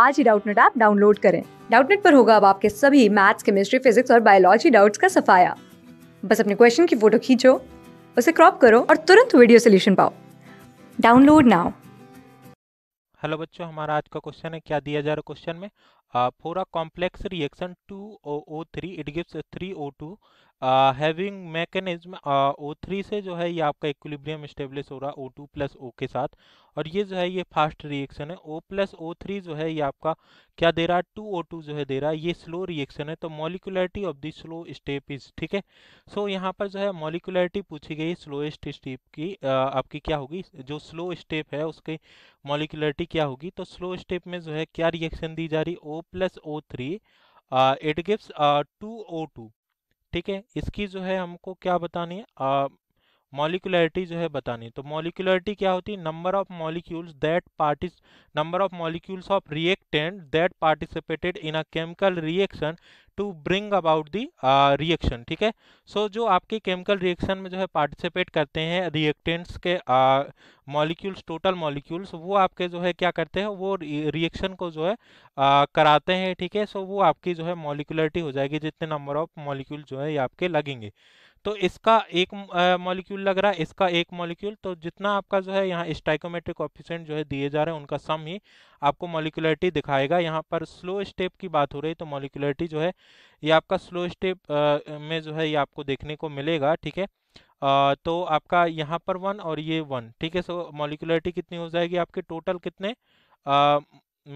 आज ही Doubtnut app download करें डाउटनेट पर होगा अब आपके सभी मैथ्स केमिस्ट्री फिजिक्स और बायोलॉजी डाउट्स का सफाया बस अपने क्वेश्चन की फोटो खींचो उसे क्रॉप करो और तुरंत वीडियो सोल्यूशन पाओ डाउनलोड नाउ हेलो बच्चों हमारा आज का क्वेश्चन है क्या दिया जा रहा क्वेश्चन में Uh, for a complex reaction 2OO3 it gives 3O2 uh, having mechanism uh, O3 से जो है ये आपका इक्विलिब्रियम स्टेब्लिश हो रहा है O2 प्लस ओ के साथ और ये जो है ये फास्ट रिएक्शन है O प्लस थ्री जो है ये आपका क्या दे रहा है टू टू जो है दे रहा है ये स्लो रिएक्शन है तो molecularity of the slow step is ठीक है सो so, यहाँ पर जो है मॉलिकुलरिटी पूछी गई स्लोएस्ट स्टेप की uh, आपकी क्या होगी जो स्लो स्टेप है उसकी मॉलिकुलरिटी क्या होगी तो स्लो स्टेप में जो है क्या रिएक्शन दी जा रही O plus O three it gives two O two ठीक है इसकी जो है हमको क्या बतानी है uh, मॉलिकुलरिटी जो है बतानी तो मॉलिकुलरिटी क्या होती है नंबर ऑफ मॉलिक्यूल्स दैट पार्टिस number of molecules of reactant that participated in a chemical reaction to bring about the reaction ठीक है सो जो आपके केमिकल रिएक्शन में जो है पार्टिसिपेट करते हैं रिएक्टेंट्स के मॉलिक्यूल्स टोटल मॉलिक्यूल्स वो आपके जो है क्या करते हैं वो रिएक्शन को जो है आ, uh, कराते हैं ठीक है सो so, वो आपकी जो है मॉलिकुलरिटी हो जाएगी जितने नंबर ऑफ मॉलिक्यूल जो है ये आपके लगेंगे तो इसका एक मॉलिक्यूल लग रहा है इसका एक मॉलिक्यूल तो जितना आपका जो है यहाँ स्टाइकोमेट्रिक ऑफिशेंट जो है दिए जा रहे हैं उनका सम ही आपको मॉलिकुलरिटी दिखाएगा यहाँ पर स्लो स्टेप की बात हो रही तो मॉलिकुलरिटी जो है ये आपका स्लो स्टेप में जो है ये आपको देखने को मिलेगा ठीक है तो आपका यहाँ पर वन और ये वन ठीक है सो मॉलिकुलरिटी कितनी हो जाएगी आपके टोटल कितने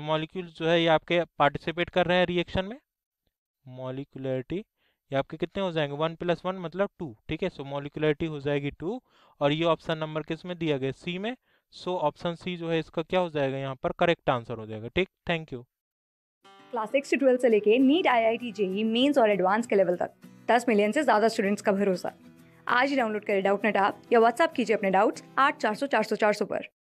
मॉलिक्यूल जो है ये आपके पार्टिसिपेट कर रहे हैं रिएक्शन में मॉलिकुलरिटी ये आपके कितने हो जाएंगे वन प्लस वन मतलब टू ठीक है सो मोलिकुलरिटी हो जाएगी टू और ये ऑप्शन नंबर किस में दिया गया सी में सो ऑप्शन सी जो है इसका क्या हो जाएगा यहाँ पर करेक्ट आंसर हो जाएगा ठीक थैंक यू क्लास सिक्स से ट्वेल्थ से लेके नीट आई आई टी जेई मेन्स और एडवांस के लेवल तक दस मिलियन से ज़्यादा स्टूडेंट्स का भरोसा आज ही डाउनलोड करें डाउट नेट आप या व्हाट्सअप कीजिए अपने डाउट्स आठ चार सौ चार सौ चार सौ पर